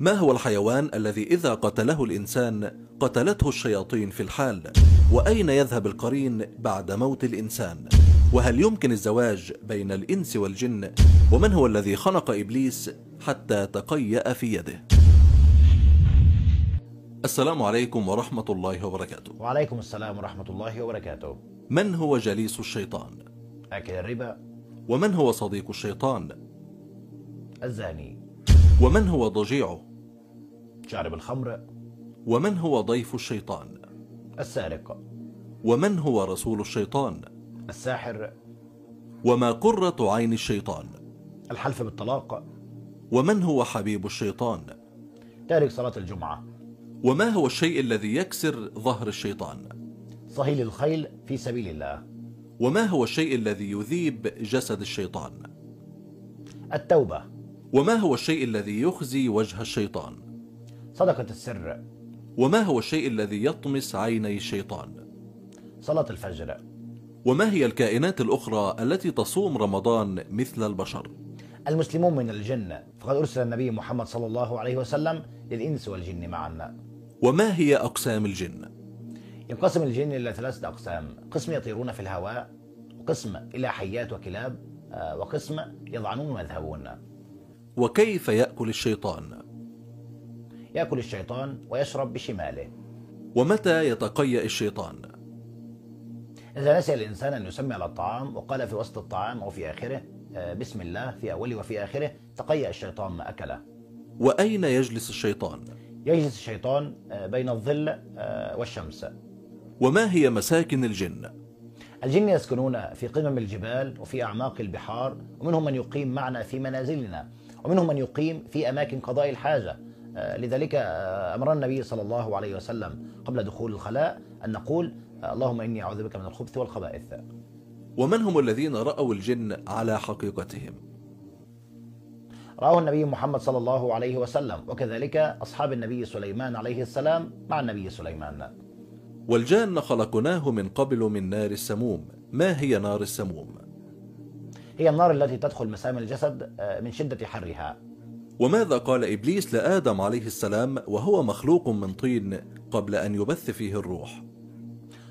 ما هو الحيوان الذي إذا قتله الإنسان قتلته الشياطين في الحال وأين يذهب القرين بعد موت الإنسان وهل يمكن الزواج بين الإنس والجن ومن هو الذي خنق إبليس حتى تقيأ في يده السلام عليكم ورحمة الله وبركاته وعليكم السلام ورحمة الله وبركاته من هو جليس الشيطان؟ أكل الربا ومن هو صديق الشيطان؟ الزاني ومن هو ضجيعه شارب الخمر ومن هو ضيف الشيطان السارق ومن هو رسول الشيطان الساحر وما قرة عين الشيطان الحلف بالطلاق ومن هو حبيب الشيطان تارك صلاة الجمعة وما هو الشيء الذي يكسر ظهر الشيطان صهيل الخيل في سبيل الله وما هو الشيء الذي يذيب جسد الشيطان التوبة وما هو الشيء الذي يخزي وجه الشيطان صدقة السر وما هو الشيء الذي يطمس عيني الشيطان صلاة الفجر وما هي الكائنات الأخرى التي تصوم رمضان مثل البشر المسلمون من الجن فقد أرسل النبي محمد صلى الله عليه وسلم للإنس والجن معا وما هي أقسام الجن ينقسم الجن إلى ثلاثة أقسام قسم يطيرون في الهواء وقسم إلى حيات وكلاب آه، وقسم يضعنون ويذهبون وكيف يأكل الشيطان يأكل الشيطان ويشرب بشماله ومتى يتقيأ الشيطان إذا نسي الإنسان أن يسمي على الطعام وقال في وسط الطعام أو في آخره آه، بسم الله في أوله وفي آخره تقيأ الشيطان ما أكله وأين يجلس الشيطان؟ يجلس الشيطان آه، بين الظل آه، والشمس وما هي مساكن الجن؟ الجن يسكنون في قمم الجبال وفي أعماق البحار ومنهم من يقيم معنا في منازلنا ومنهم من يقيم في أماكن قضاء الحاجة آه، لذلك آه، أمر النبي صلى الله عليه وسلم قبل دخول الخلاء أن نقول آه، اللهم إني أعوذ بك من الخبث والخبائث ومن هم الذين رأوا الجن على حقيقتهم؟ رآه النبي محمد صلى الله عليه وسلم وكذلك أصحاب النبي سليمان عليه السلام مع النبي سليمان والجان خلقناه من قبل من نار السموم ما هي نار السموم؟ هي النار التي تدخل مسام الجسد آه، من شدة حرها وماذا قال إبليس لآدم عليه السلام وهو مخلوق من طين قبل أن يبث فيه الروح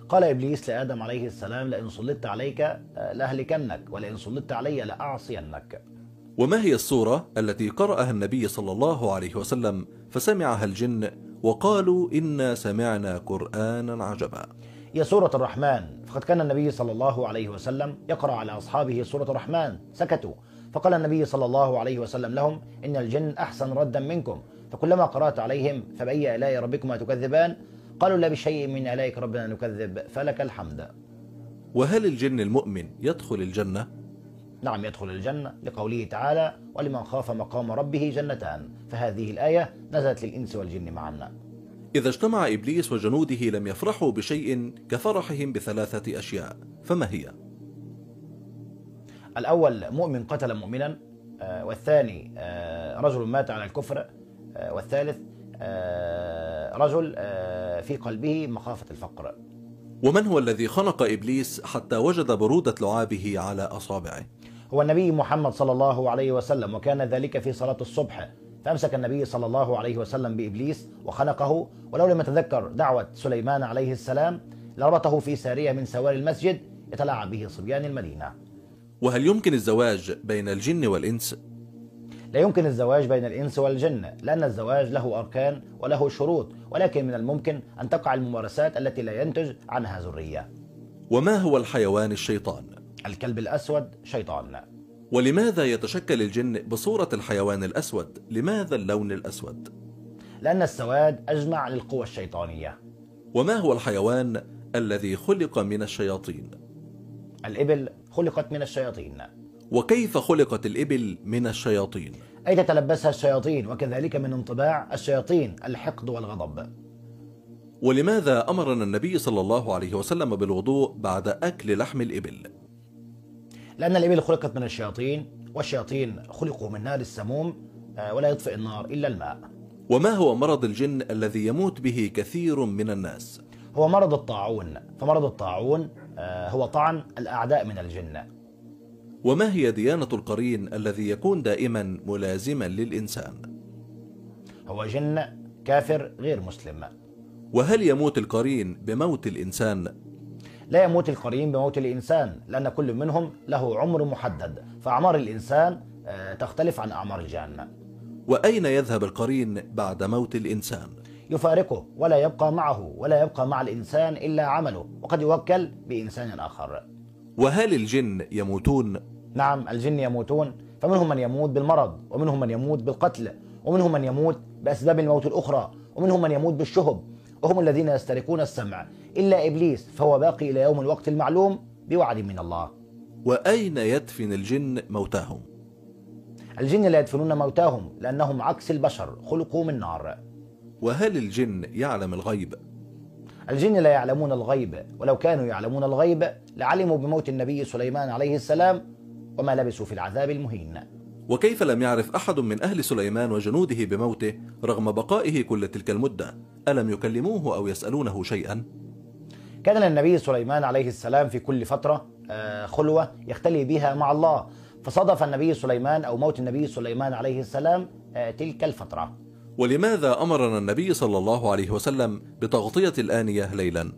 قال إبليس لآدم عليه السلام لئن صلت عليك آه، لأهلكنك ولئن صلت علي لأعصينك وما هي الصورة التي قرأها النبي صلى الله عليه وسلم فسمعها الجن وقالوا إنا سمعنا قرآنا عجبا هي سورة الرحمن فقد كان النبي صلى الله عليه وسلم يقرأ على أصحابه سورة الرحمن سكتوا فقال النبي صلى الله عليه وسلم لهم إن الجن أحسن ردا منكم فكلما قرأت عليهم فبأي آلاء ربكما تكذبان قالوا لا بشيء من آلائك ربنا نكذب فلك الحمد وهل الجن المؤمن يدخل الجنة؟ نعم يدخل الجنة لقوله تعالى ولمن خاف مقام ربه جنتان فهذه الآية نزلت للإنس والجن معا إذا اجتمع إبليس وجنوده لم يفرحوا بشيء كفرحهم بثلاثة أشياء فما هي؟ الأول مؤمن قتل مؤمنا آه، والثاني آه، رجل مات على الكفر آه، والثالث رجل في قلبه مخافة الفقر ومن هو الذي خنق إبليس حتى وجد برودة لعابه على أصابعه؟ هو النبي محمد صلى الله عليه وسلم وكان ذلك في صلاة الصبح فأمسك النبي صلى الله عليه وسلم بإبليس وخنقه ولو لم يتذكر دعوة سليمان عليه السلام لربطه في سارية من سواري المسجد يتلاعب به صبيان المدينة وهل يمكن الزواج بين الجن والإنس؟ لا يمكن الزواج بين الإنس والجن لأن الزواج له أركان وله شروط ولكن من الممكن أن تقع الممارسات التي لا ينتج عنها ذرية وما هو الحيوان الشيطان؟ الكلب الأسود شيطان ولماذا يتشكل الجن بصورة الحيوان الأسود؟ لماذا اللون الأسود؟ لأن السواد أجمع للقوى الشيطانية وما هو الحيوان الذي خلق من الشياطين؟ الإبل خلقت من الشياطين وكيف خلقت الإبل من الشياطين؟ أي تتلبسها الشياطين وكذلك من انطباع الشياطين الحقد والغضب ولماذا أمرنا النبي صلى الله عليه وسلم بالوضوء بعد أكل لحم الإبل؟ لأن الإبل خلقت من الشياطين والشياطين خلقوا من نار السموم آه، ولا يطفئ النار إلا الماء وما هو مرض الجن الذي يموت به كثير من الناس؟ هو مرض الطاعون فمرض الطاعون آه، هو طعن الأعداء من الجن وما هي ديانة القرين الذي يكون دائما ملازما للإنسان؟ هو جن كافر غير مسلم وهل يموت القرين بموت الإنسان لا يموت القرين بموت الإنسان لأن كل منهم له عمر محدد فأعمار الإنسان آه، تختلف عن أعمار الجان وأين يذهب القرين بعد موت الإنسان؟ يفارقه ولا يبقى معه ولا يبقى مع الإنسان إلا عمله وقد يوكل بإنسان آخر وهل الجن يموتون؟ نعم الجن يموتون فمنهم من يموت بالمرض ومنهم من يموت بالقتل ومنهم من يموت بأسباب الموت الأخرى ومنهم من يموت بالشهب وهم الذين يسترقون السمع إلا إبليس فهو باقي إلى يوم الوقت المعلوم بوعد من الله وأين يدفن الجن موتاهم؟ الجن لا يدفنون موتاهم لأنهم عكس البشر خلقوا من نار وهل الجن يعلم الغيب؟ الجن لا يعلمون الغيب ولو كانوا يعلمون الغيب لعلموا بموت النبي سليمان عليه السلام وما لبثوا في العذاب المهين وكيف لم يعرف أحد من أهل سليمان وجنوده بموته رغم بقائه كل تلك المدة ألم يكلموه أو يسألونه شيئا؟ كان للنبي سليمان عليه السلام في كل فترة آه، خلوة يختلي بها مع الله فصادف النبي سليمان أو موت النبي سليمان عليه السلام آه، تلك الفترة ولماذا أمرنا النبي صلى الله عليه وسلم بتغطية الآنية ليلا؟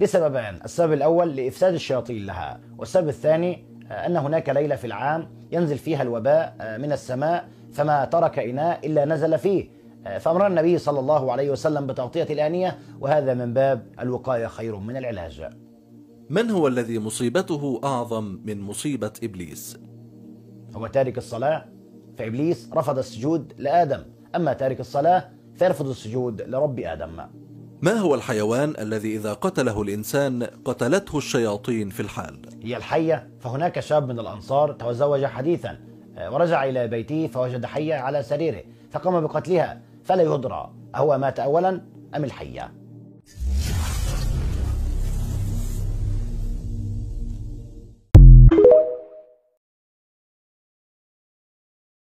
لسببان السبب الأول لإفساد الشياطين لها والسبب الثاني آه، أن هناك ليلة في العام ينزل فيها الوباء من السماء فما ترك إناء إلا نزل فيه آه، فأمر النبي صلى الله عليه وسلم بتغطية الآنية وهذا من باب الوقاية خير من العلاج من هو الذي مصيبته أعظم من مصيبة إبليس؟ هو تارك الصلاة فإبليس رفض السجود لآدم أما تارك الصلاة فيرفض السجود لرب آدم ما هو الحيوان الذي إذا قتله الإنسان قتلته الشياطين في الحال؟ هي الحية فهناك شاب من الأنصار تزوج حديثا آه، ورجع إلى بيته فوجد حية على سريره فقام بقتلها فلا يدرى أهو مات أولا أم الحية